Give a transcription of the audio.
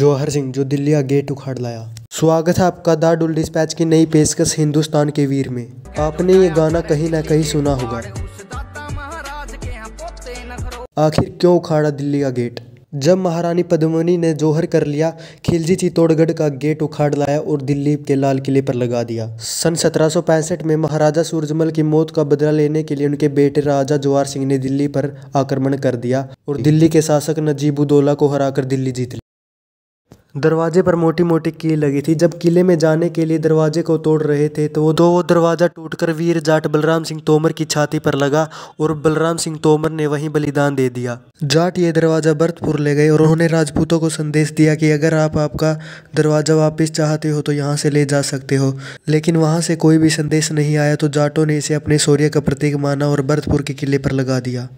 जौहर सिंह जो दिल्ली का गेट उखाड़ लाया स्वागत है आपका द डुल डिस्पैच की नई पेशकश हिंदुस्तान के वीर में आपने ये गाना कहीं ना कहीं सुना होगा आखिर क्यों उखाड़ा दिल्ली का गेट जब महारानी पद्मनी ने जौहर कर लिया खिलजी चित्तौड़गढ़ का गेट उखाड़ लाया और दिल्ली के लाल किले पर लगा दिया सन सत्रह में महाराजा सूरजमल की मौत का बदला लेने के लिए उनके बेटे राजा जवाहर सिंह ने दिल्ली पर आक्रमण कर दिया और दिल्ली के शासक नजीबुद्दौला को हराकर दिल्ली जीत ली दरवाजे पर मोटी मोटी कील लगी थी जब किले में जाने के लिए दरवाजे को तोड़ रहे थे तो वो दो वो दरवाज़ा टूटकर वीर जाट बलराम सिंह तोमर की छाती पर लगा और बलराम सिंह तोमर ने वहीं बलिदान दे दिया जाट ये दरवाज़ा बर्थपुर ले गए और उन्होंने राजपूतों को संदेश दिया कि अगर आप आपका दरवाज़ा वापिस चाहते हो तो यहाँ से ले जा सकते हो लेकिन वहाँ से कोई भी संदेश नहीं आया तो जाटों ने इसे अपने शौर्य का प्रतीक माना और बर्थपुर के किले पर लगा दिया